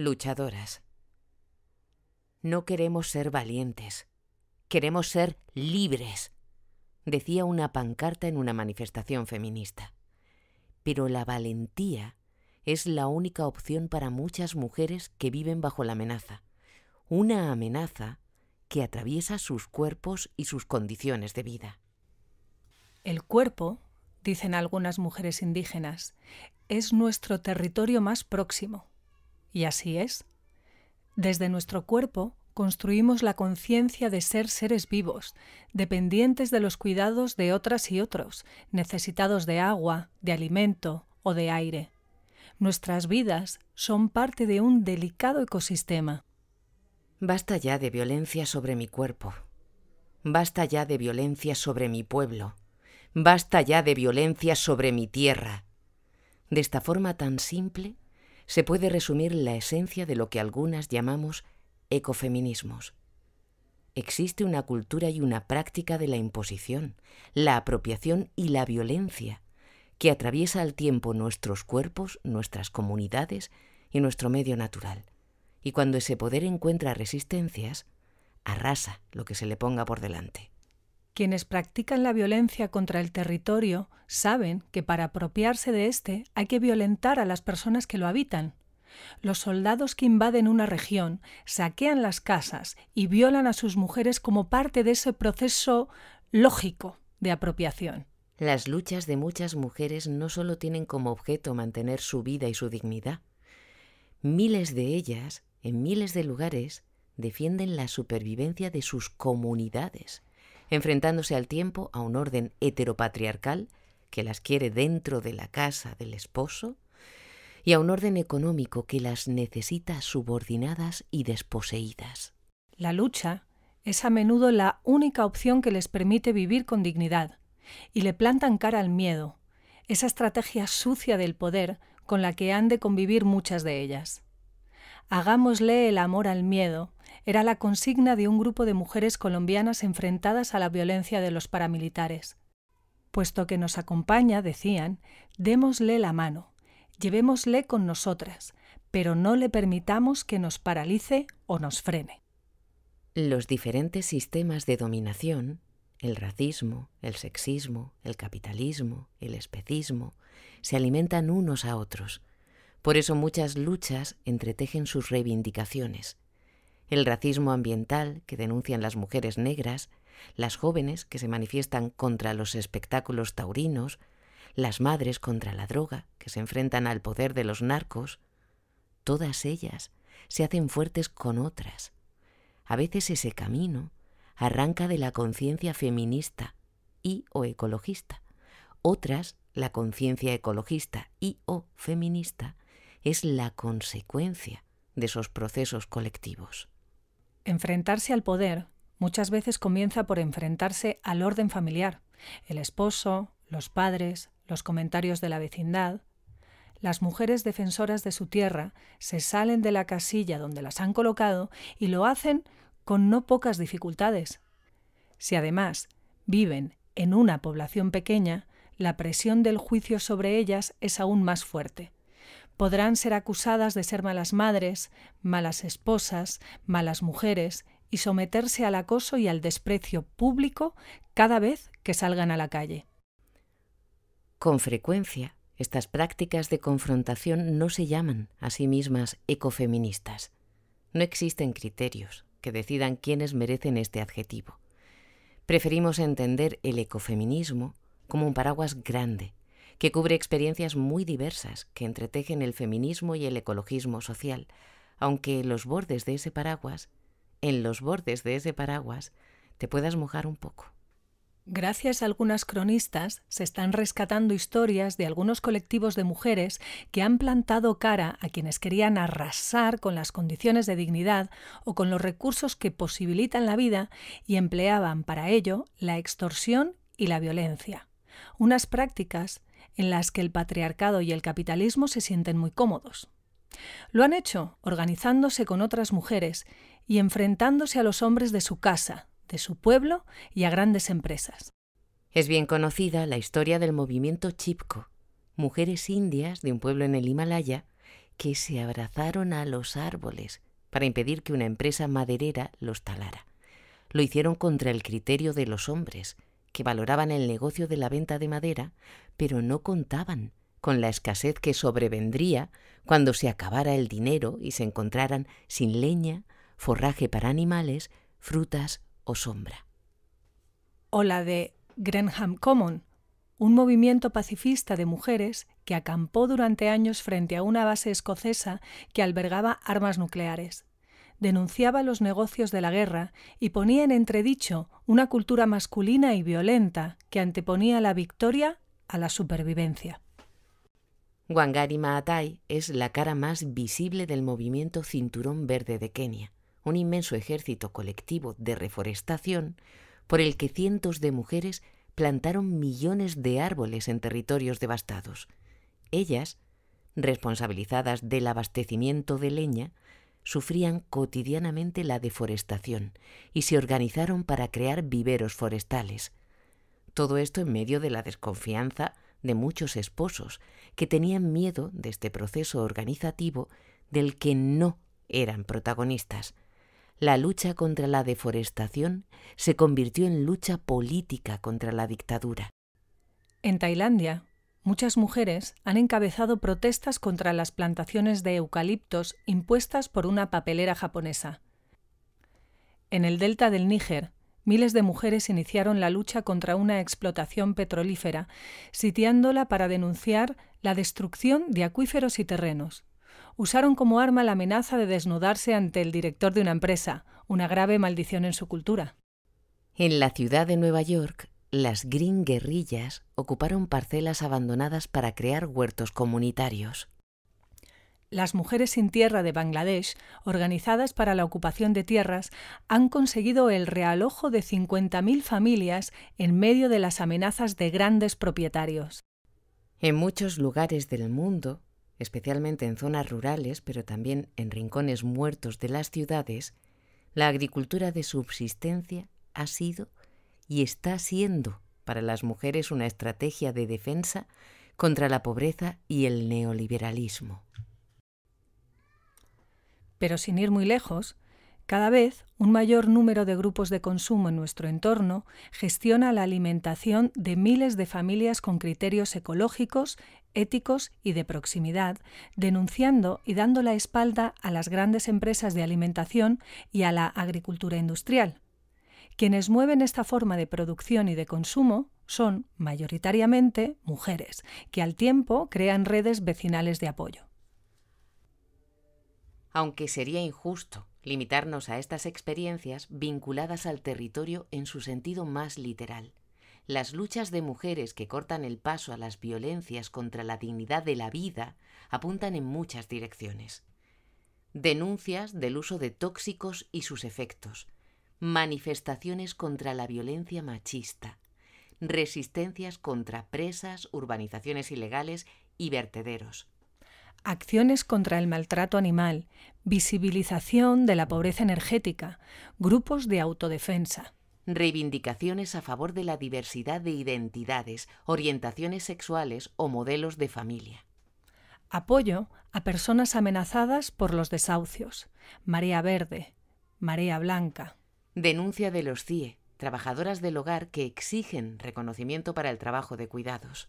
luchadoras. No queremos ser valientes, queremos ser libres, decía una pancarta en una manifestación feminista. Pero la valentía es la única opción para muchas mujeres que viven bajo la amenaza, una amenaza que atraviesa sus cuerpos y sus condiciones de vida. El cuerpo, dicen algunas mujeres indígenas, es nuestro territorio más próximo. Y así es. Desde nuestro cuerpo construimos la conciencia de ser seres vivos, dependientes de los cuidados de otras y otros, necesitados de agua, de alimento o de aire. Nuestras vidas son parte de un delicado ecosistema. Basta ya de violencia sobre mi cuerpo. Basta ya de violencia sobre mi pueblo. Basta ya de violencia sobre mi tierra. De esta forma tan simple, se puede resumir la esencia de lo que algunas llamamos ecofeminismos. Existe una cultura y una práctica de la imposición, la apropiación y la violencia que atraviesa al tiempo nuestros cuerpos, nuestras comunidades y nuestro medio natural. Y cuando ese poder encuentra resistencias, arrasa lo que se le ponga por delante. Quienes practican la violencia contra el territorio saben que para apropiarse de éste hay que violentar a las personas que lo habitan. Los soldados que invaden una región saquean las casas y violan a sus mujeres como parte de ese proceso lógico de apropiación. Las luchas de muchas mujeres no solo tienen como objeto mantener su vida y su dignidad. Miles de ellas, en miles de lugares, defienden la supervivencia de sus comunidades enfrentándose al tiempo a un orden heteropatriarcal que las quiere dentro de la casa del esposo y a un orden económico que las necesita subordinadas y desposeídas. La lucha es a menudo la única opción que les permite vivir con dignidad y le plantan cara al miedo, esa estrategia sucia del poder con la que han de convivir muchas de ellas. Hagámosle el amor al miedo era la consigna de un grupo de mujeres colombianas enfrentadas a la violencia de los paramilitares. Puesto que nos acompaña, decían, démosle la mano, llevémosle con nosotras, pero no le permitamos que nos paralice o nos frene. Los diferentes sistemas de dominación, el racismo, el sexismo, el capitalismo, el especismo, se alimentan unos a otros. Por eso muchas luchas entretejen sus reivindicaciones el racismo ambiental que denuncian las mujeres negras, las jóvenes que se manifiestan contra los espectáculos taurinos, las madres contra la droga que se enfrentan al poder de los narcos, todas ellas se hacen fuertes con otras. A veces ese camino arranca de la conciencia feminista y o ecologista. Otras, la conciencia ecologista y o feminista, es la consecuencia de esos procesos colectivos. Enfrentarse al poder muchas veces comienza por enfrentarse al orden familiar, el esposo, los padres, los comentarios de la vecindad. Las mujeres defensoras de su tierra se salen de la casilla donde las han colocado y lo hacen con no pocas dificultades. Si además viven en una población pequeña, la presión del juicio sobre ellas es aún más fuerte podrán ser acusadas de ser malas madres, malas esposas, malas mujeres y someterse al acoso y al desprecio público cada vez que salgan a la calle. Con frecuencia, estas prácticas de confrontación no se llaman a sí mismas ecofeministas. No existen criterios que decidan quiénes merecen este adjetivo. Preferimos entender el ecofeminismo como un paraguas grande que cubre experiencias muy diversas que entretejen el feminismo y el ecologismo social, aunque los bordes de ese paraguas, en los bordes de ese paraguas, te puedas mojar un poco. Gracias a algunas cronistas se están rescatando historias de algunos colectivos de mujeres que han plantado cara a quienes querían arrasar con las condiciones de dignidad o con los recursos que posibilitan la vida y empleaban para ello la extorsión y la violencia, unas prácticas en las que el patriarcado y el capitalismo se sienten muy cómodos. Lo han hecho organizándose con otras mujeres y enfrentándose a los hombres de su casa, de su pueblo y a grandes empresas. Es bien conocida la historia del movimiento Chipko, mujeres indias de un pueblo en el Himalaya que se abrazaron a los árboles para impedir que una empresa maderera los talara. Lo hicieron contra el criterio de los hombres, que valoraban el negocio de la venta de madera pero no contaban con la escasez que sobrevendría cuando se acabara el dinero y se encontraran sin leña, forraje para animales, frutas o sombra. O la de Grenham Common, un movimiento pacifista de mujeres que acampó durante años frente a una base escocesa que albergaba armas nucleares. Denunciaba los negocios de la guerra y ponía en entredicho una cultura masculina y violenta que anteponía la victoria a la supervivencia. Wangari Maatai es la cara más visible del movimiento Cinturón Verde de Kenia, un inmenso ejército colectivo de reforestación por el que cientos de mujeres plantaron millones de árboles en territorios devastados. Ellas, responsabilizadas del abastecimiento de leña, sufrían cotidianamente la deforestación y se organizaron para crear viveros forestales, todo esto en medio de la desconfianza de muchos esposos que tenían miedo de este proceso organizativo del que no eran protagonistas. La lucha contra la deforestación se convirtió en lucha política contra la dictadura. En Tailandia, muchas mujeres han encabezado protestas contra las plantaciones de eucaliptos impuestas por una papelera japonesa. En el delta del Níger, miles de mujeres iniciaron la lucha contra una explotación petrolífera, sitiándola para denunciar la destrucción de acuíferos y terrenos. Usaron como arma la amenaza de desnudarse ante el director de una empresa, una grave maldición en su cultura. En la ciudad de Nueva York, las Green Guerrillas ocuparon parcelas abandonadas para crear huertos comunitarios las mujeres sin tierra de Bangladesh, organizadas para la ocupación de tierras, han conseguido el realojo de 50.000 familias en medio de las amenazas de grandes propietarios. En muchos lugares del mundo, especialmente en zonas rurales, pero también en rincones muertos de las ciudades, la agricultura de subsistencia ha sido y está siendo para las mujeres una estrategia de defensa contra la pobreza y el neoliberalismo. Pero sin ir muy lejos, cada vez un mayor número de grupos de consumo en nuestro entorno gestiona la alimentación de miles de familias con criterios ecológicos, éticos y de proximidad, denunciando y dando la espalda a las grandes empresas de alimentación y a la agricultura industrial. Quienes mueven esta forma de producción y de consumo son mayoritariamente mujeres, que al tiempo crean redes vecinales de apoyo aunque sería injusto limitarnos a estas experiencias vinculadas al territorio en su sentido más literal. Las luchas de mujeres que cortan el paso a las violencias contra la dignidad de la vida apuntan en muchas direcciones. Denuncias del uso de tóxicos y sus efectos, manifestaciones contra la violencia machista, resistencias contra presas, urbanizaciones ilegales y vertederos, acciones contra el maltrato animal, visibilización de la pobreza energética, grupos de autodefensa. Reivindicaciones a favor de la diversidad de identidades, orientaciones sexuales o modelos de familia. Apoyo a personas amenazadas por los desahucios, Marea Verde, Marea Blanca. Denuncia de los CIE, trabajadoras del hogar que exigen reconocimiento para el trabajo de cuidados.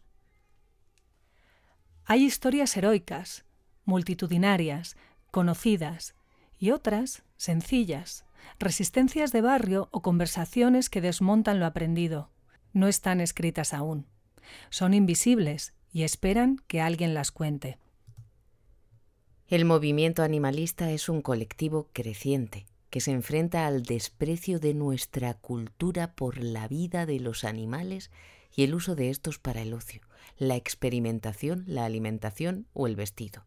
Hay historias heroicas, multitudinarias, conocidas, y otras sencillas, resistencias de barrio o conversaciones que desmontan lo aprendido. No están escritas aún. Son invisibles y esperan que alguien las cuente. El movimiento animalista es un colectivo creciente que se enfrenta al desprecio de nuestra cultura por la vida de los animales y el uso de estos para el ocio la experimentación, la alimentación o el vestido.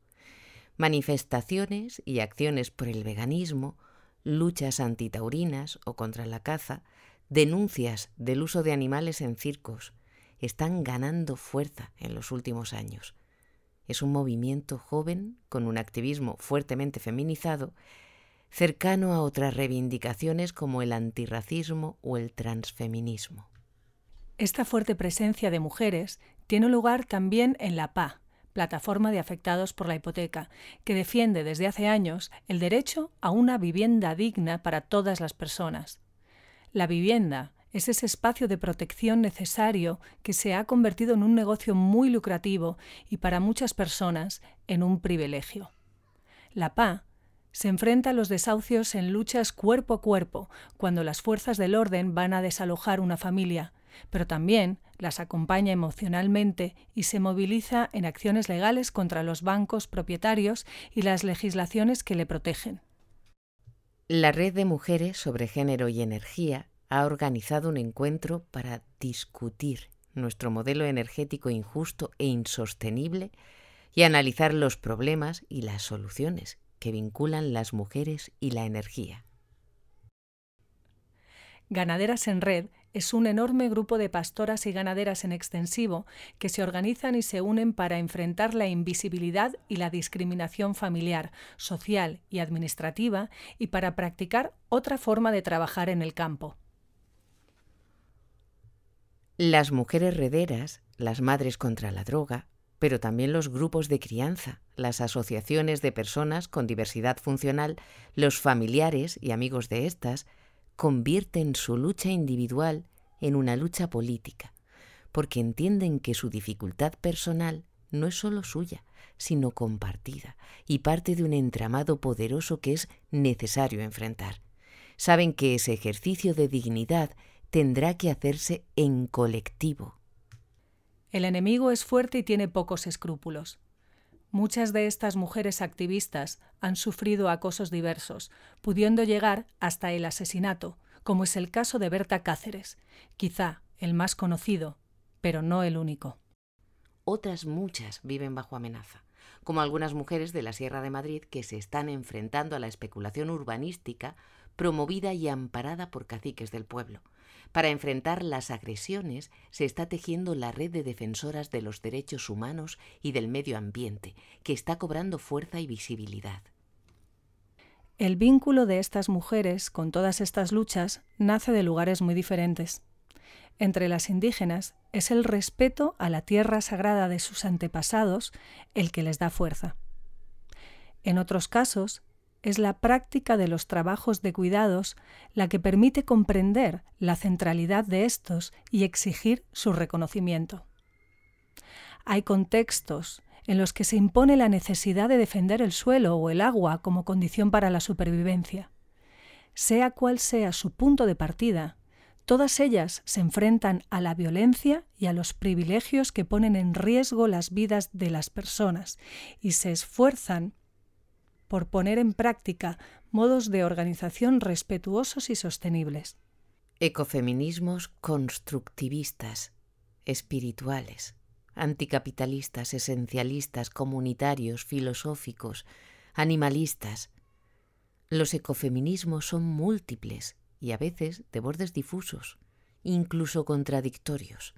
Manifestaciones y acciones por el veganismo, luchas antitaurinas o contra la caza, denuncias del uso de animales en circos, están ganando fuerza en los últimos años. Es un movimiento joven con un activismo fuertemente feminizado, cercano a otras reivindicaciones como el antirracismo o el transfeminismo. Esta fuerte presencia de mujeres tiene lugar también en La PA, plataforma de afectados por la hipoteca, que defiende desde hace años el derecho a una vivienda digna para todas las personas. La vivienda es ese espacio de protección necesario que se ha convertido en un negocio muy lucrativo y para muchas personas en un privilegio. La PA se enfrenta a los desahucios en luchas cuerpo a cuerpo, cuando las fuerzas del orden van a desalojar una familia, pero también las acompaña emocionalmente y se moviliza en acciones legales contra los bancos propietarios y las legislaciones que le protegen. La Red de Mujeres sobre Género y Energía ha organizado un encuentro para discutir nuestro modelo energético injusto e insostenible y analizar los problemas y las soluciones que vinculan las mujeres y la energía. Ganaderas en Red es un enorme grupo de pastoras y ganaderas en extensivo que se organizan y se unen para enfrentar la invisibilidad y la discriminación familiar, social y administrativa y para practicar otra forma de trabajar en el campo. Las mujeres rederas, las madres contra la droga, pero también los grupos de crianza, las asociaciones de personas con diversidad funcional, los familiares y amigos de estas, convierten su lucha individual en una lucha política, porque entienden que su dificultad personal no es solo suya, sino compartida y parte de un entramado poderoso que es necesario enfrentar. Saben que ese ejercicio de dignidad tendrá que hacerse en colectivo. El enemigo es fuerte y tiene pocos escrúpulos. Muchas de estas mujeres activistas han sufrido acosos diversos, pudiendo llegar hasta el asesinato, como es el caso de Berta Cáceres, quizá el más conocido, pero no el único. Otras muchas viven bajo amenaza, como algunas mujeres de la Sierra de Madrid que se están enfrentando a la especulación urbanística promovida y amparada por caciques del pueblo, para enfrentar las agresiones se está tejiendo la red de defensoras de los derechos humanos y del medio ambiente, que está cobrando fuerza y visibilidad. El vínculo de estas mujeres con todas estas luchas nace de lugares muy diferentes. Entre las indígenas es el respeto a la tierra sagrada de sus antepasados el que les da fuerza. En otros casos es la práctica de los trabajos de cuidados la que permite comprender la centralidad de estos y exigir su reconocimiento. Hay contextos en los que se impone la necesidad de defender el suelo o el agua como condición para la supervivencia. Sea cual sea su punto de partida, todas ellas se enfrentan a la violencia y a los privilegios que ponen en riesgo las vidas de las personas y se esfuerzan por poner en práctica modos de organización respetuosos y sostenibles. Ecofeminismos constructivistas, espirituales, anticapitalistas, esencialistas, comunitarios, filosóficos, animalistas. Los ecofeminismos son múltiples y a veces de bordes difusos, incluso contradictorios.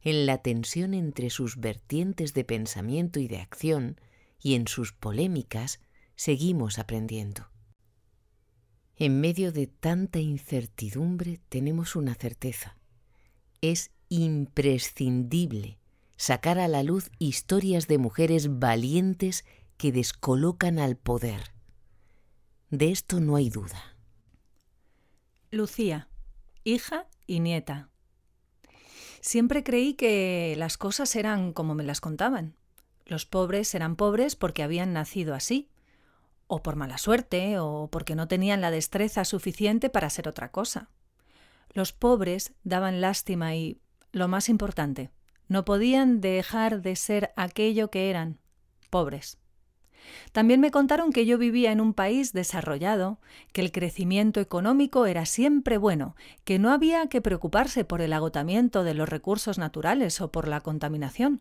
En la tensión entre sus vertientes de pensamiento y de acción y en sus polémicas seguimos aprendiendo. En medio de tanta incertidumbre tenemos una certeza. Es imprescindible sacar a la luz historias de mujeres valientes que descolocan al poder. De esto no hay duda. Lucía, hija y nieta. Siempre creí que las cosas eran como me las contaban. Los pobres eran pobres porque habían nacido así, o por mala suerte, o porque no tenían la destreza suficiente para ser otra cosa. Los pobres daban lástima y, lo más importante, no podían dejar de ser aquello que eran, pobres. También me contaron que yo vivía en un país desarrollado, que el crecimiento económico era siempre bueno, que no había que preocuparse por el agotamiento de los recursos naturales o por la contaminación.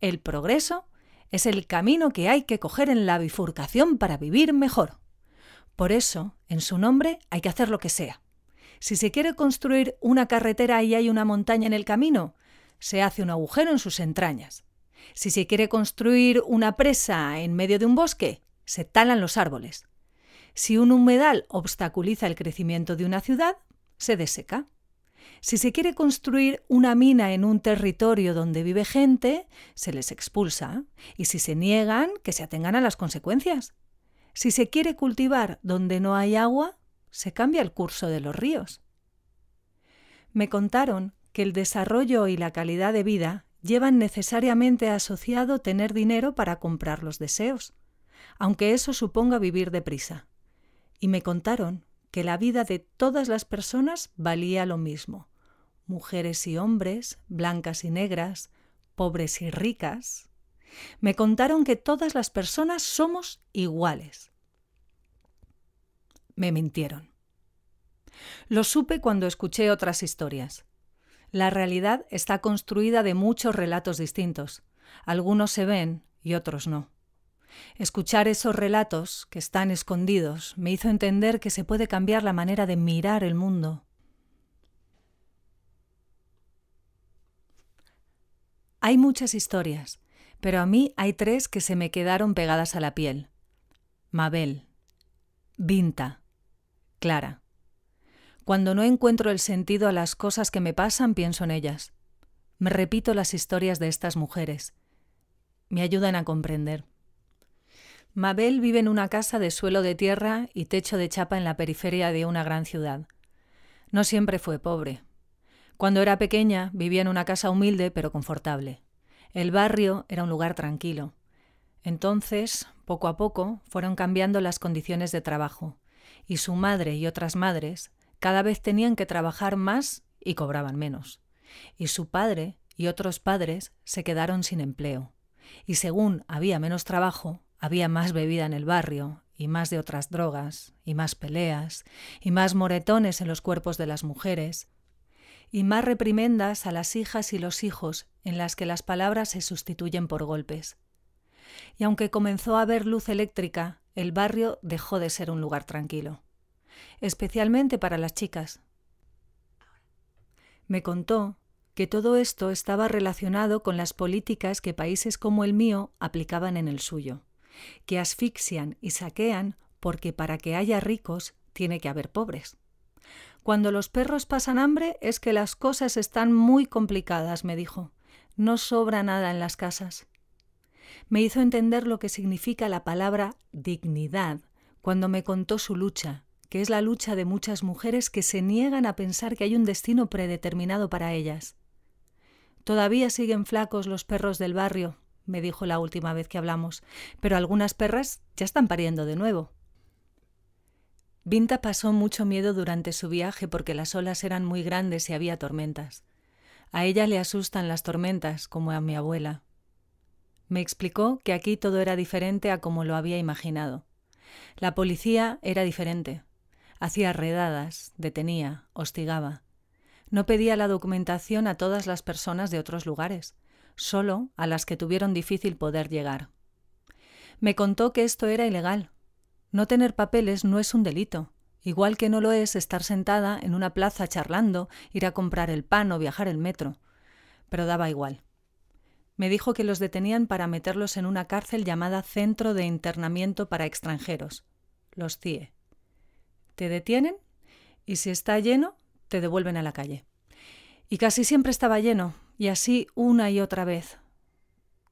El progreso es el camino que hay que coger en la bifurcación para vivir mejor. Por eso, en su nombre hay que hacer lo que sea. Si se quiere construir una carretera y hay una montaña en el camino, se hace un agujero en sus entrañas. Si se quiere construir una presa en medio de un bosque, se talan los árboles. Si un humedal obstaculiza el crecimiento de una ciudad, se deseca. Si se quiere construir una mina en un territorio donde vive gente, se les expulsa, y si se niegan, que se atengan a las consecuencias. Si se quiere cultivar donde no hay agua, se cambia el curso de los ríos. Me contaron que el desarrollo y la calidad de vida llevan necesariamente asociado tener dinero para comprar los deseos, aunque eso suponga vivir deprisa. Y me contaron que la vida de todas las personas valía lo mismo, mujeres y hombres, blancas y negras, pobres y ricas. Me contaron que todas las personas somos iguales. Me mintieron. Lo supe cuando escuché otras historias. La realidad está construida de muchos relatos distintos. Algunos se ven y otros no. Escuchar esos relatos que están escondidos me hizo entender que se puede cambiar la manera de mirar el mundo. Hay muchas historias, pero a mí hay tres que se me quedaron pegadas a la piel. Mabel, Vinta, Clara. Cuando no encuentro el sentido a las cosas que me pasan, pienso en ellas. Me repito las historias de estas mujeres. Me ayudan a comprender. Mabel vive en una casa de suelo de tierra y techo de chapa en la periferia de una gran ciudad. No siempre fue pobre. Cuando era pequeña vivía en una casa humilde pero confortable. El barrio era un lugar tranquilo. Entonces, poco a poco, fueron cambiando las condiciones de trabajo, y su madre y otras madres cada vez tenían que trabajar más y cobraban menos. Y su padre y otros padres se quedaron sin empleo. Y según había menos trabajo, había más bebida en el barrio, y más de otras drogas, y más peleas, y más moretones en los cuerpos de las mujeres, y más reprimendas a las hijas y los hijos en las que las palabras se sustituyen por golpes. Y aunque comenzó a haber luz eléctrica, el barrio dejó de ser un lugar tranquilo, especialmente para las chicas. Me contó que todo esto estaba relacionado con las políticas que países como el mío aplicaban en el suyo que asfixian y saquean porque para que haya ricos tiene que haber pobres. Cuando los perros pasan hambre es que las cosas están muy complicadas, me dijo. No sobra nada en las casas. Me hizo entender lo que significa la palabra dignidad cuando me contó su lucha, que es la lucha de muchas mujeres que se niegan a pensar que hay un destino predeterminado para ellas. Todavía siguen flacos los perros del barrio, me dijo la última vez que hablamos, pero algunas perras ya están pariendo de nuevo. Vinta pasó mucho miedo durante su viaje porque las olas eran muy grandes y había tormentas. A ella le asustan las tormentas, como a mi abuela. Me explicó que aquí todo era diferente a como lo había imaginado. La policía era diferente. Hacía redadas, detenía, hostigaba. No pedía la documentación a todas las personas de otros lugares solo a las que tuvieron difícil poder llegar. Me contó que esto era ilegal. No tener papeles no es un delito, igual que no lo es estar sentada en una plaza charlando, ir a comprar el pan o viajar el metro. Pero daba igual. Me dijo que los detenían para meterlos en una cárcel llamada Centro de Internamiento para Extranjeros, los CIE. Te detienen y si está lleno, te devuelven a la calle. Y casi siempre estaba lleno, y así una y otra vez,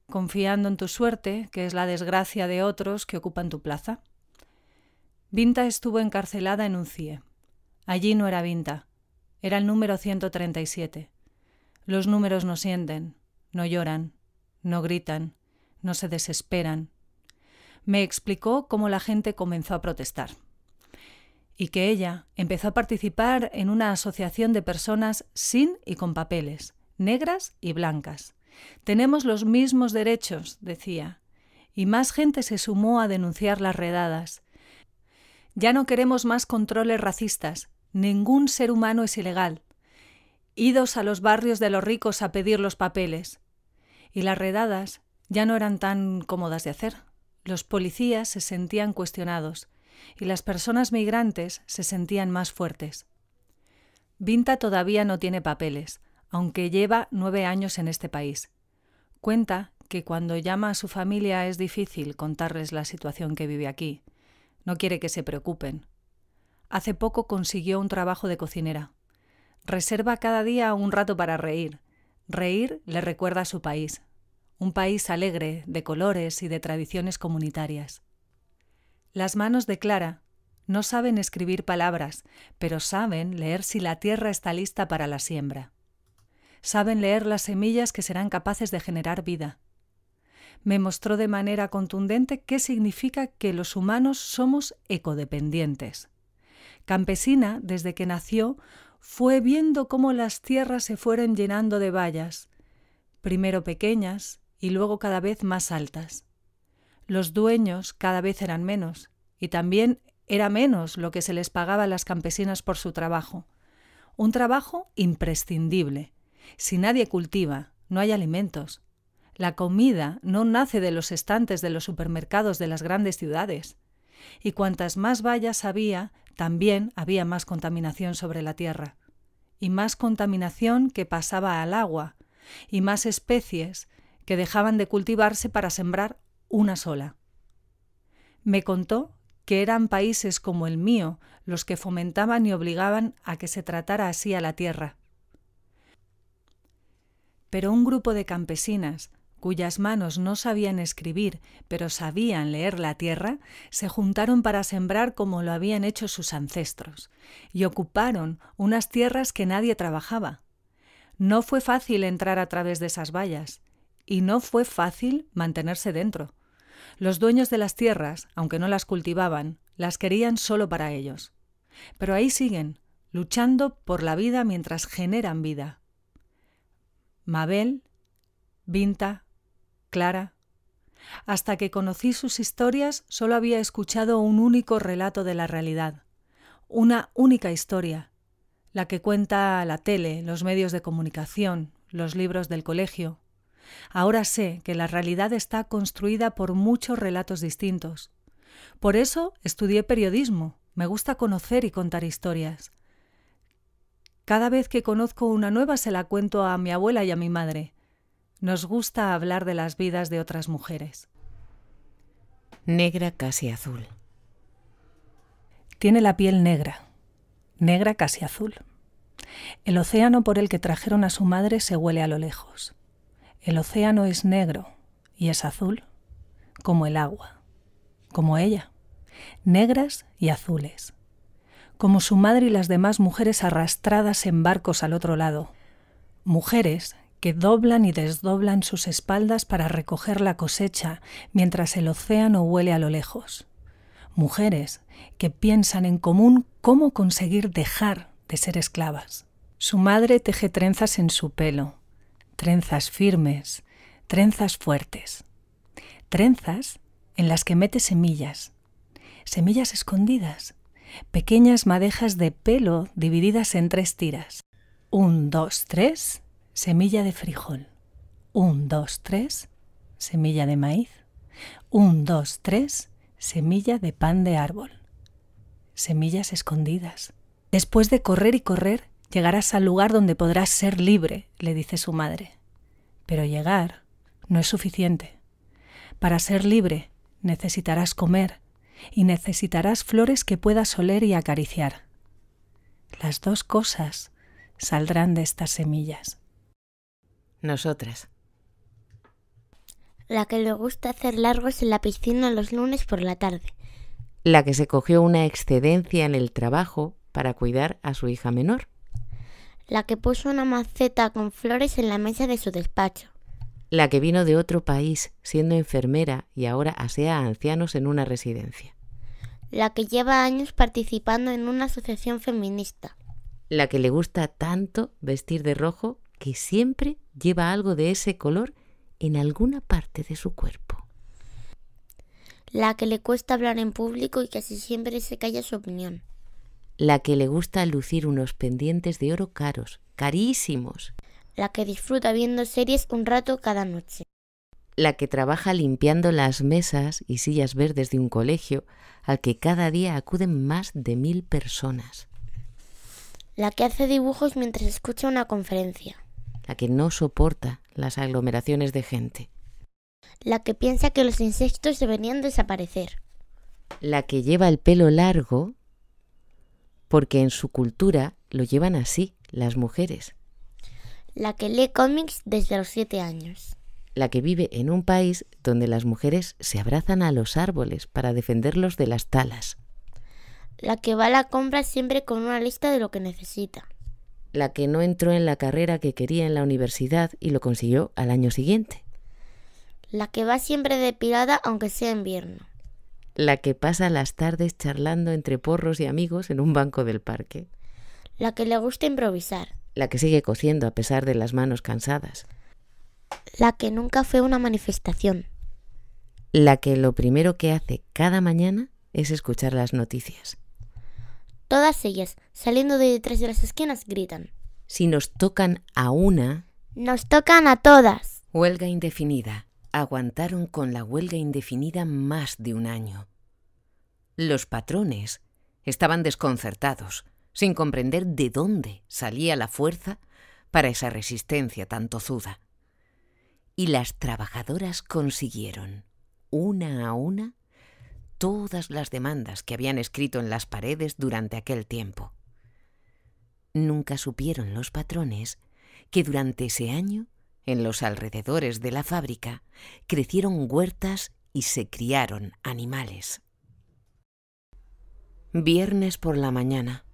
confiando en tu suerte, que es la desgracia de otros que ocupan tu plaza. Vinta estuvo encarcelada en un CIE. Allí no era Vinta, era el número 137. Los números no sienten, no lloran, no gritan, no se desesperan. Me explicó cómo la gente comenzó a protestar y que ella empezó a participar en una asociación de personas sin y con papeles, negras y blancas. Tenemos los mismos derechos, decía, y más gente se sumó a denunciar las redadas. Ya no queremos más controles racistas, ningún ser humano es ilegal. Idos a los barrios de los ricos a pedir los papeles. Y las redadas ya no eran tan cómodas de hacer. Los policías se sentían cuestionados y las personas migrantes se sentían más fuertes. Vinta todavía no tiene papeles, aunque lleva nueve años en este país. Cuenta que cuando llama a su familia es difícil contarles la situación que vive aquí. No quiere que se preocupen. Hace poco consiguió un trabajo de cocinera. Reserva cada día un rato para reír. Reír le recuerda a su país, un país alegre, de colores y de tradiciones comunitarias. Las manos de Clara no saben escribir palabras, pero saben leer si la tierra está lista para la siembra saben leer las semillas que serán capaces de generar vida. Me mostró de manera contundente qué significa que los humanos somos ecodependientes. Campesina, desde que nació, fue viendo cómo las tierras se fueron llenando de vallas, primero pequeñas y luego cada vez más altas. Los dueños cada vez eran menos, y también era menos lo que se les pagaba a las campesinas por su trabajo. Un trabajo imprescindible, si nadie cultiva, no hay alimentos. La comida no nace de los estantes de los supermercados de las grandes ciudades. Y cuantas más vallas había, también había más contaminación sobre la tierra. Y más contaminación que pasaba al agua, y más especies que dejaban de cultivarse para sembrar una sola. Me contó que eran países como el mío los que fomentaban y obligaban a que se tratara así a la tierra, pero un grupo de campesinas, cuyas manos no sabían escribir, pero sabían leer la tierra, se juntaron para sembrar como lo habían hecho sus ancestros, y ocuparon unas tierras que nadie trabajaba. No fue fácil entrar a través de esas vallas, y no fue fácil mantenerse dentro. Los dueños de las tierras, aunque no las cultivaban, las querían solo para ellos. Pero ahí siguen, luchando por la vida mientras generan vida. Mabel, Vinta, Clara. Hasta que conocí sus historias solo había escuchado un único relato de la realidad, una única historia, la que cuenta la tele, los medios de comunicación, los libros del colegio. Ahora sé que la realidad está construida por muchos relatos distintos. Por eso estudié periodismo. Me gusta conocer y contar historias. Cada vez que conozco una nueva se la cuento a mi abuela y a mi madre. Nos gusta hablar de las vidas de otras mujeres. Negra casi azul. Tiene la piel negra, negra casi azul. El océano por el que trajeron a su madre se huele a lo lejos. El océano es negro y es azul, como el agua, como ella, negras y azules como su madre y las demás mujeres arrastradas en barcos al otro lado, mujeres que doblan y desdoblan sus espaldas para recoger la cosecha mientras el océano huele a lo lejos, mujeres que piensan en común cómo conseguir dejar de ser esclavas. Su madre teje trenzas en su pelo, trenzas firmes, trenzas fuertes, trenzas en las que mete semillas, semillas escondidas, pequeñas madejas de pelo divididas en tres tiras. Un, dos, tres, semilla de frijol. Un, dos, tres, semilla de maíz. Un, dos, tres, semilla de pan de árbol. Semillas escondidas. Después de correr y correr, llegarás al lugar donde podrás ser libre, le dice su madre. Pero llegar no es suficiente. Para ser libre necesitarás comer, y necesitarás flores que puedas oler y acariciar. Las dos cosas saldrán de estas semillas. Nosotras. La que le gusta hacer largos en la piscina los lunes por la tarde. La que se cogió una excedencia en el trabajo para cuidar a su hija menor. La que puso una maceta con flores en la mesa de su despacho la que vino de otro país siendo enfermera y ahora asea a ancianos en una residencia. La que lleva años participando en una asociación feminista. La que le gusta tanto vestir de rojo que siempre lleva algo de ese color en alguna parte de su cuerpo. La que le cuesta hablar en público y casi siempre se calla su opinión. La que le gusta lucir unos pendientes de oro caros, carísimos, la que disfruta viendo series un rato cada noche. La que trabaja limpiando las mesas y sillas verdes de un colegio al que cada día acuden más de mil personas. La que hace dibujos mientras escucha una conferencia. La que no soporta las aglomeraciones de gente. La que piensa que los insectos deberían desaparecer. La que lleva el pelo largo porque en su cultura lo llevan así las mujeres. La que lee cómics desde los siete años. La que vive en un país donde las mujeres se abrazan a los árboles para defenderlos de las talas. La que va a la compra siempre con una lista de lo que necesita. La que no entró en la carrera que quería en la universidad y lo consiguió al año siguiente. La que va siempre depilada aunque sea invierno. La que pasa las tardes charlando entre porros y amigos en un banco del parque. La que le gusta improvisar la que sigue cociendo a pesar de las manos cansadas. La que nunca fue una manifestación. La que lo primero que hace cada mañana es escuchar las noticias. Todas ellas, saliendo de detrás de las esquinas, gritan. Si nos tocan a una... Nos tocan a todas. Huelga indefinida. Aguantaron con la huelga indefinida más de un año. Los patrones estaban desconcertados sin comprender de dónde salía la fuerza para esa resistencia tan tozuda. Y las trabajadoras consiguieron, una a una, todas las demandas que habían escrito en las paredes durante aquel tiempo. Nunca supieron los patrones que durante ese año, en los alrededores de la fábrica, crecieron huertas y se criaron animales. Viernes por la mañana.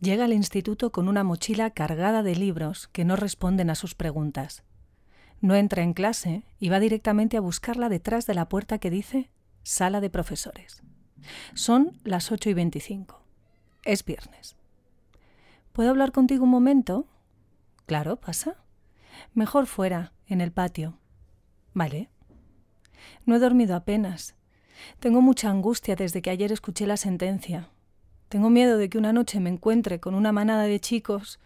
Llega al instituto con una mochila cargada de libros que no responden a sus preguntas. No entra en clase y va directamente a buscarla detrás de la puerta que dice Sala de Profesores. Son las 8 y 25. Es viernes. ¿Puedo hablar contigo un momento? Claro, pasa. Mejor fuera, en el patio. Vale. No he dormido apenas. Tengo mucha angustia desde que ayer escuché la sentencia. Tengo miedo de que una noche me encuentre con una manada de chicos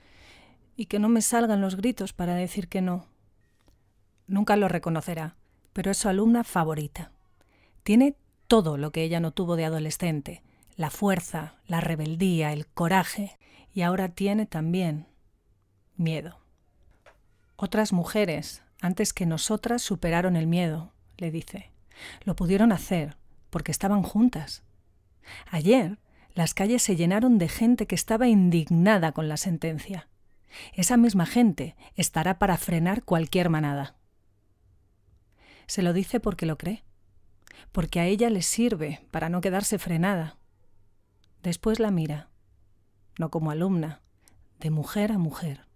y que no me salgan los gritos para decir que no. Nunca lo reconocerá, pero es su alumna favorita. Tiene todo lo que ella no tuvo de adolescente, la fuerza, la rebeldía, el coraje, y ahora tiene también miedo. Otras mujeres, antes que nosotras, superaron el miedo, le dice. Lo pudieron hacer porque estaban juntas. Ayer las calles se llenaron de gente que estaba indignada con la sentencia. Esa misma gente estará para frenar cualquier manada. Se lo dice porque lo cree, porque a ella le sirve para no quedarse frenada. Después la mira, no como alumna, de mujer a mujer.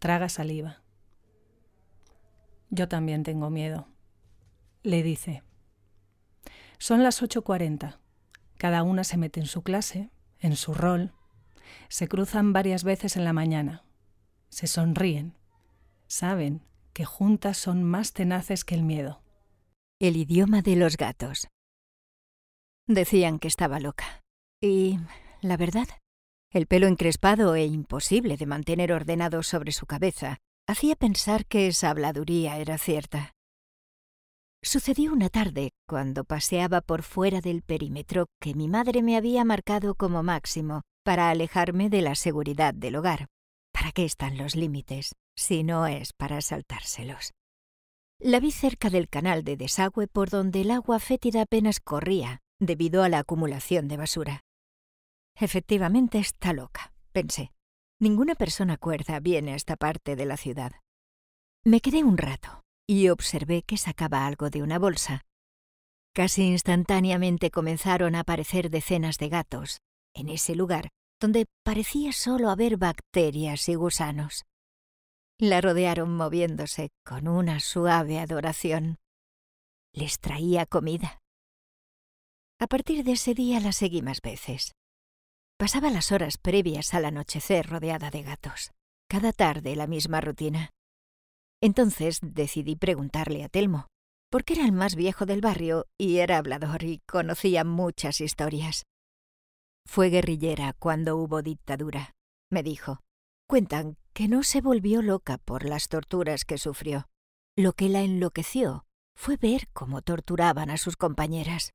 Traga saliva. Yo también tengo miedo, le dice. Son las 8.40. Cada una se mete en su clase, en su rol, se cruzan varias veces en la mañana, se sonríen, saben que juntas son más tenaces que el miedo. El idioma de los gatos. Decían que estaba loca. Y, la verdad, el pelo encrespado e imposible de mantener ordenado sobre su cabeza hacía pensar que esa habladuría era cierta. Sucedió una tarde, cuando paseaba por fuera del perímetro que mi madre me había marcado como máximo para alejarme de la seguridad del hogar. ¿Para qué están los límites si no es para saltárselos? La vi cerca del canal de desagüe por donde el agua fétida apenas corría debido a la acumulación de basura. Efectivamente está loca, pensé. Ninguna persona cuerda viene a esta parte de la ciudad. Me quedé un rato, y observé que sacaba algo de una bolsa. Casi instantáneamente comenzaron a aparecer decenas de gatos, en ese lugar, donde parecía solo haber bacterias y gusanos. La rodearon moviéndose con una suave adoración. Les traía comida. A partir de ese día la seguí más veces. Pasaba las horas previas al anochecer rodeada de gatos. Cada tarde la misma rutina. Entonces decidí preguntarle a Telmo, porque era el más viejo del barrio y era hablador y conocía muchas historias. Fue guerrillera cuando hubo dictadura, me dijo. Cuentan que no se volvió loca por las torturas que sufrió. Lo que la enloqueció fue ver cómo torturaban a sus compañeras.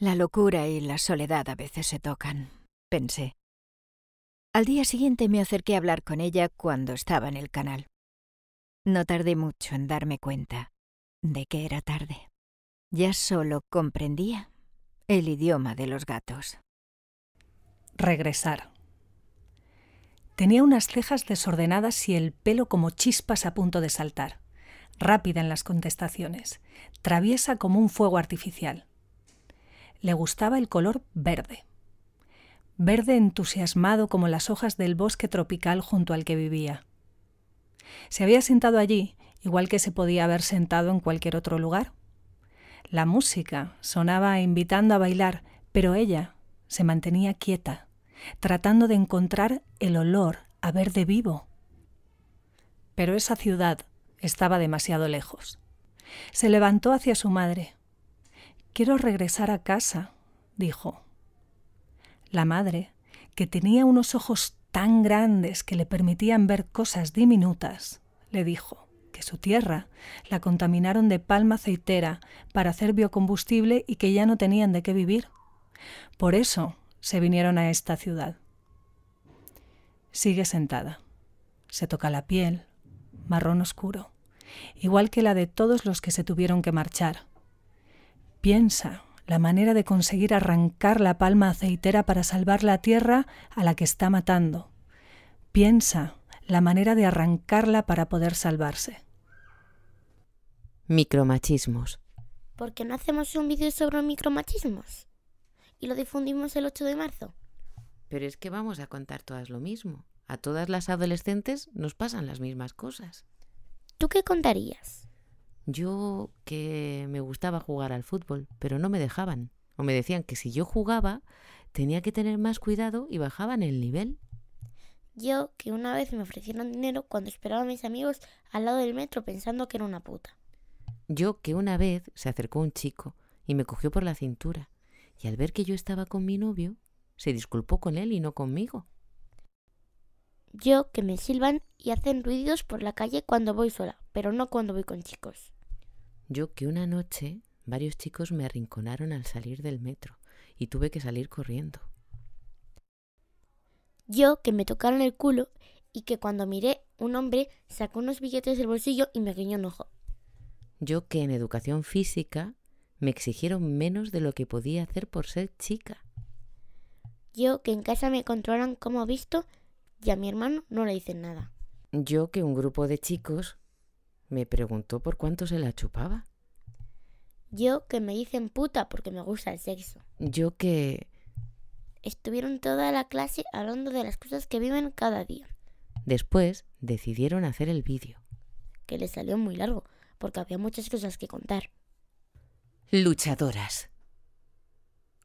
La locura y la soledad a veces se tocan, pensé. Al día siguiente me acerqué a hablar con ella cuando estaba en el canal. No tardé mucho en darme cuenta de que era tarde. Ya solo comprendía el idioma de los gatos. Regresar. Tenía unas cejas desordenadas y el pelo como chispas a punto de saltar. Rápida en las contestaciones, traviesa como un fuego artificial. Le gustaba el color verde. Verde entusiasmado como las hojas del bosque tropical junto al que vivía se había sentado allí igual que se podía haber sentado en cualquier otro lugar. La música sonaba invitando a bailar, pero ella se mantenía quieta, tratando de encontrar el olor a ver de vivo. Pero esa ciudad estaba demasiado lejos. Se levantó hacia su madre. Quiero regresar a casa, dijo. La madre, que tenía unos ojos tan grandes que le permitían ver cosas diminutas, le dijo que su tierra la contaminaron de palma aceitera para hacer biocombustible y que ya no tenían de qué vivir. Por eso se vinieron a esta ciudad. Sigue sentada. Se toca la piel, marrón oscuro, igual que la de todos los que se tuvieron que marchar. Piensa la manera de conseguir arrancar la palma aceitera para salvar la tierra a la que está matando. Piensa la manera de arrancarla para poder salvarse. Micromachismos. ¿Por qué no hacemos un vídeo sobre micromachismos? Y lo difundimos el 8 de marzo. Pero es que vamos a contar todas lo mismo. A todas las adolescentes nos pasan las mismas cosas. ¿Tú qué contarías? Yo que me gustaba jugar al fútbol, pero no me dejaban. O me decían que si yo jugaba tenía que tener más cuidado y bajaban el nivel. Yo que una vez me ofrecieron dinero cuando esperaba a mis amigos al lado del metro pensando que era una puta. Yo que una vez se acercó un chico y me cogió por la cintura y al ver que yo estaba con mi novio, se disculpó con él y no conmigo. Yo que me silban y hacen ruidos por la calle cuando voy sola, pero no cuando voy con chicos. Yo que una noche varios chicos me arrinconaron al salir del metro y tuve que salir corriendo. Yo que me tocaron el culo y que cuando miré un hombre sacó unos billetes del bolsillo y me guiñó un ojo. Yo que en educación física me exigieron menos de lo que podía hacer por ser chica. Yo que en casa me controlan como visto y a mi hermano no le dicen nada. Yo que un grupo de chicos me preguntó por cuánto se la chupaba. Yo que me dicen puta porque me gusta el sexo. Yo que... Estuvieron toda la clase hablando de las cosas que viven cada día. Después decidieron hacer el vídeo. Que le salió muy largo, porque había muchas cosas que contar. Luchadoras.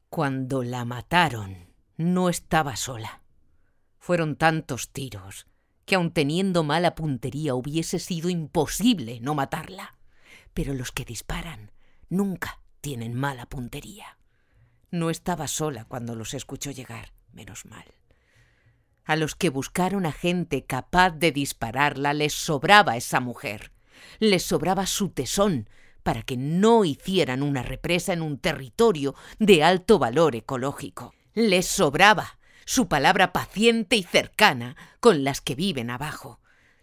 Cuando la mataron, no estaba sola. Fueron tantos tiros, que aun teniendo mala puntería hubiese sido imposible no matarla. Pero los que disparan nunca tienen mala puntería. No estaba sola cuando los escuchó llegar, menos mal. A los que buscaron a gente capaz de dispararla les sobraba esa mujer, les sobraba su tesón para que no hicieran una represa en un territorio de alto valor ecológico. Les sobraba su palabra paciente y cercana con las que viven abajo.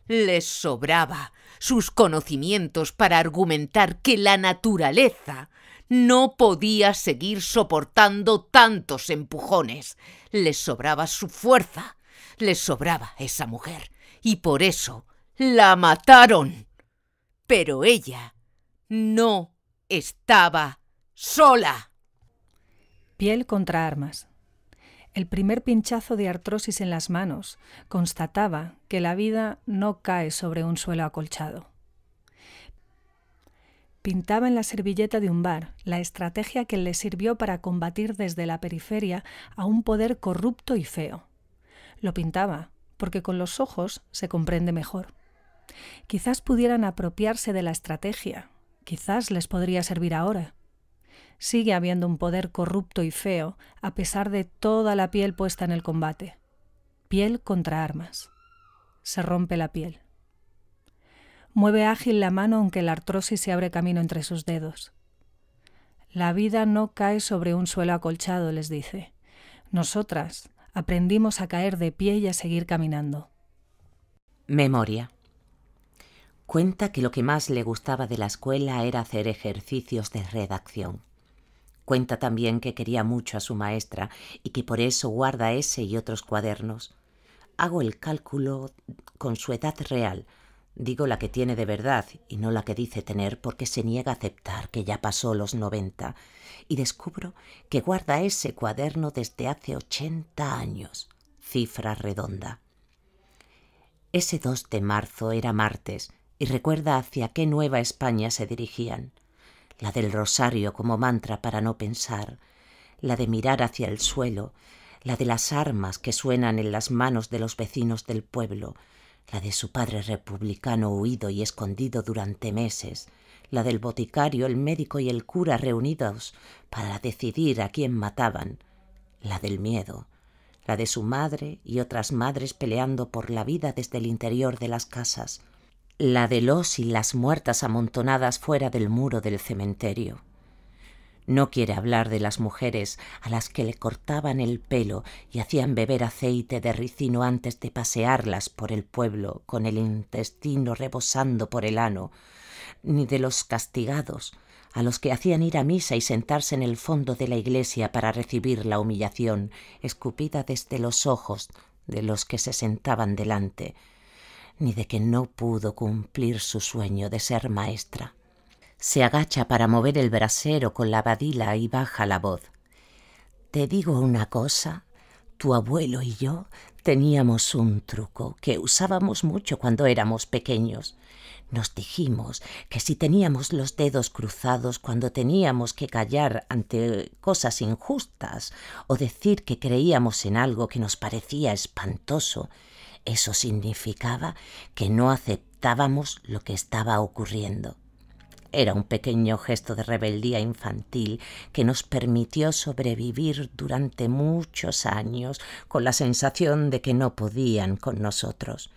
Les sobraba sus conocimientos para argumentar que la naturaleza no podía seguir soportando tantos empujones. Les sobraba su fuerza, les sobraba esa mujer, y por eso la mataron. Pero ella no estaba sola. Piel contra armas el primer pinchazo de artrosis en las manos, constataba que la vida no cae sobre un suelo acolchado. Pintaba en la servilleta de un bar la estrategia que le sirvió para combatir desde la periferia a un poder corrupto y feo. Lo pintaba porque con los ojos se comprende mejor. Quizás pudieran apropiarse de la estrategia, quizás les podría servir ahora, sigue habiendo un poder corrupto y feo a pesar de toda la piel puesta en el combate. Piel contra armas. Se rompe la piel. Mueve ágil la mano aunque la artrosis se abre camino entre sus dedos. La vida no cae sobre un suelo acolchado, les dice. Nosotras aprendimos a caer de pie y a seguir caminando. Memoria. Cuenta que lo que más le gustaba de la escuela era hacer ejercicios de redacción. Cuenta también que quería mucho a su maestra y que por eso guarda ese y otros cuadernos. Hago el cálculo con su edad real. Digo la que tiene de verdad y no la que dice tener porque se niega a aceptar que ya pasó los noventa. Y descubro que guarda ese cuaderno desde hace ochenta años. Cifra redonda. Ese 2 de marzo era martes y recuerda hacia qué Nueva España se dirigían la del rosario como mantra para no pensar, la de mirar hacia el suelo, la de las armas que suenan en las manos de los vecinos del pueblo, la de su padre republicano huido y escondido durante meses, la del boticario, el médico y el cura reunidos para decidir a quién mataban, la del miedo, la de su madre y otras madres peleando por la vida desde el interior de las casas, la de los y las muertas amontonadas fuera del muro del cementerio. No quiere hablar de las mujeres a las que le cortaban el pelo y hacían beber aceite de ricino antes de pasearlas por el pueblo con el intestino rebosando por el ano, ni de los castigados, a los que hacían ir a misa y sentarse en el fondo de la iglesia para recibir la humillación, escupida desde los ojos de los que se sentaban delante, ni de que no pudo cumplir su sueño de ser maestra. Se agacha para mover el brasero con la badila y baja la voz. Te digo una cosa, tu abuelo y yo teníamos un truco que usábamos mucho cuando éramos pequeños. Nos dijimos que si teníamos los dedos cruzados cuando teníamos que callar ante cosas injustas o decir que creíamos en algo que nos parecía espantoso, eso significaba que no aceptábamos lo que estaba ocurriendo. Era un pequeño gesto de rebeldía infantil que nos permitió sobrevivir durante muchos años con la sensación de que no podían con nosotros.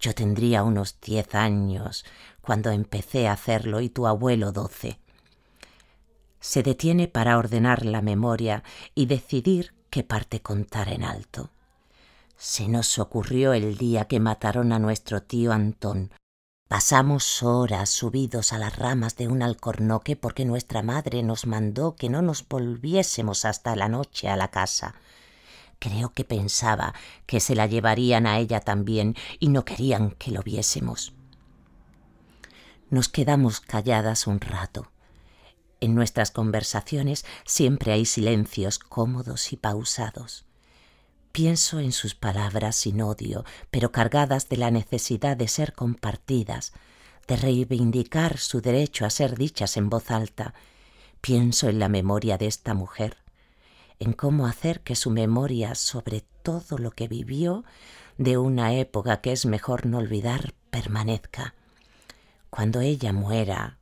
Yo tendría unos diez años cuando empecé a hacerlo y tu abuelo doce. Se detiene para ordenar la memoria y decidir qué parte contar en alto. Se nos ocurrió el día que mataron a nuestro tío Antón. Pasamos horas subidos a las ramas de un alcornoque porque nuestra madre nos mandó que no nos volviésemos hasta la noche a la casa. Creo que pensaba que se la llevarían a ella también y no querían que lo viésemos. Nos quedamos calladas un rato. En nuestras conversaciones siempre hay silencios cómodos y pausados. Pienso en sus palabras sin odio, pero cargadas de la necesidad de ser compartidas, de reivindicar su derecho a ser dichas en voz alta. Pienso en la memoria de esta mujer, en cómo hacer que su memoria sobre todo lo que vivió de una época que es mejor no olvidar permanezca. Cuando ella muera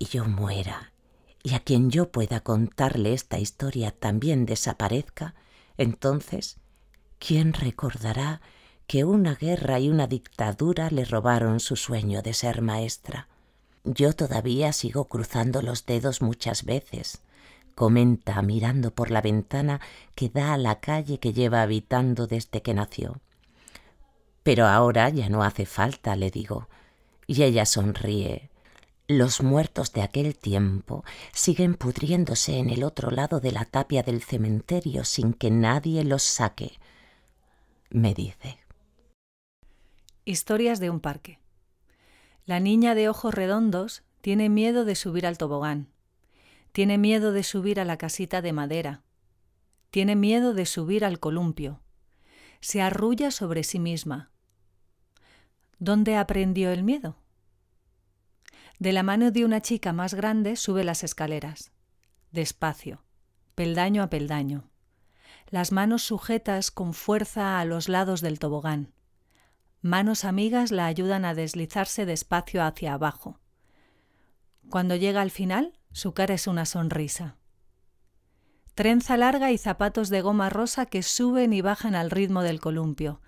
y yo muera, y a quien yo pueda contarle esta historia también desaparezca, entonces, ¿quién recordará que una guerra y una dictadura le robaron su sueño de ser maestra? Yo todavía sigo cruzando los dedos muchas veces, comenta mirando por la ventana que da a la calle que lleva habitando desde que nació. Pero ahora ya no hace falta, le digo, y ella sonríe los muertos de aquel tiempo siguen pudriéndose en el otro lado de la tapia del cementerio sin que nadie los saque, me dice. Historias de un parque. La niña de ojos redondos tiene miedo de subir al tobogán. Tiene miedo de subir a la casita de madera. Tiene miedo de subir al columpio. Se arrulla sobre sí misma. ¿Dónde aprendió el miedo? De la mano de una chica más grande sube las escaleras, despacio, peldaño a peldaño, las manos sujetas con fuerza a los lados del tobogán. Manos amigas la ayudan a deslizarse despacio hacia abajo. Cuando llega al final, su cara es una sonrisa. Trenza larga y zapatos de goma rosa que suben y bajan al ritmo del columpio,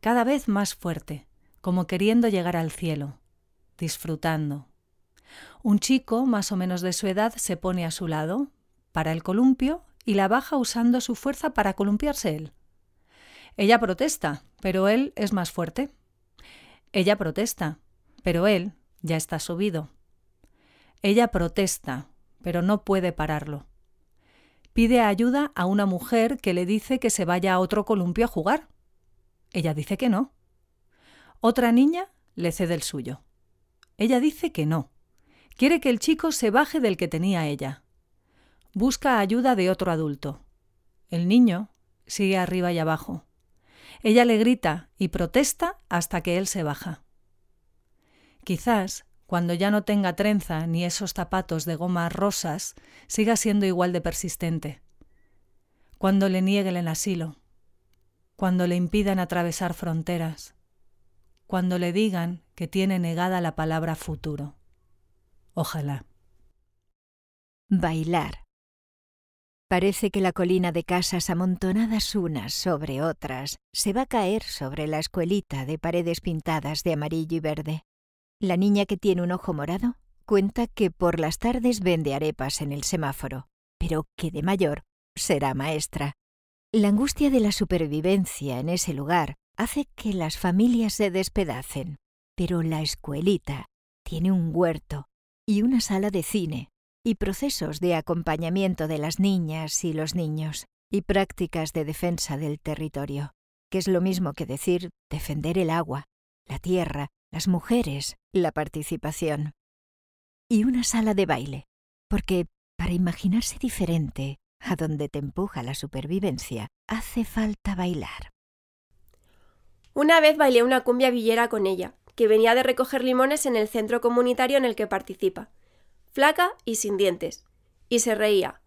cada vez más fuerte, como queriendo llegar al cielo, disfrutando, un chico, más o menos de su edad, se pone a su lado, para el columpio y la baja usando su fuerza para columpiarse él. Ella protesta, pero él es más fuerte. Ella protesta, pero él ya está subido. Ella protesta, pero no puede pararlo. Pide ayuda a una mujer que le dice que se vaya a otro columpio a jugar. Ella dice que no. Otra niña le cede el suyo. Ella dice que no. Quiere que el chico se baje del que tenía ella. Busca ayuda de otro adulto. El niño sigue arriba y abajo. Ella le grita y protesta hasta que él se baja. Quizás, cuando ya no tenga trenza ni esos zapatos de goma rosas, siga siendo igual de persistente. Cuando le nieguen el asilo, cuando le impidan atravesar fronteras, cuando le digan que tiene negada la palabra futuro. Ojalá. Bailar. Parece que la colina de casas amontonadas unas sobre otras se va a caer sobre la escuelita de paredes pintadas de amarillo y verde. La niña que tiene un ojo morado cuenta que por las tardes vende arepas en el semáforo, pero que de mayor será maestra. La angustia de la supervivencia en ese lugar hace que las familias se despedacen, pero la escuelita tiene un huerto y una sala de cine, y procesos de acompañamiento de las niñas y los niños, y prácticas de defensa del territorio, que es lo mismo que decir defender el agua, la tierra, las mujeres, la participación. Y una sala de baile, porque para imaginarse diferente, a donde te empuja la supervivencia, hace falta bailar. Una vez bailé una cumbia villera con ella, que venía de recoger limones en el centro comunitario en el que participa, flaca y sin dientes, y se reía.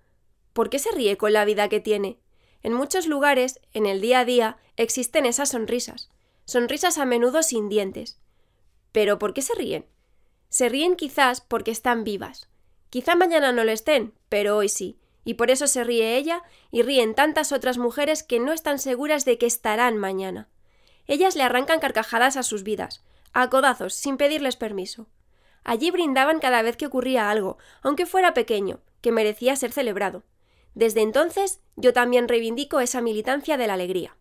¿Por qué se ríe con la vida que tiene? En muchos lugares, en el día a día, existen esas sonrisas, sonrisas a menudo sin dientes. Pero ¿por qué se ríen? Se ríen quizás porque están vivas. Quizá mañana no lo estén, pero hoy sí, y por eso se ríe ella y ríen tantas otras mujeres que no están seguras de que estarán mañana. Ellas le arrancan carcajadas a sus vidas, a codazos, sin pedirles permiso. Allí brindaban cada vez que ocurría algo, aunque fuera pequeño, que merecía ser celebrado. Desde entonces yo también reivindico esa militancia de la alegría.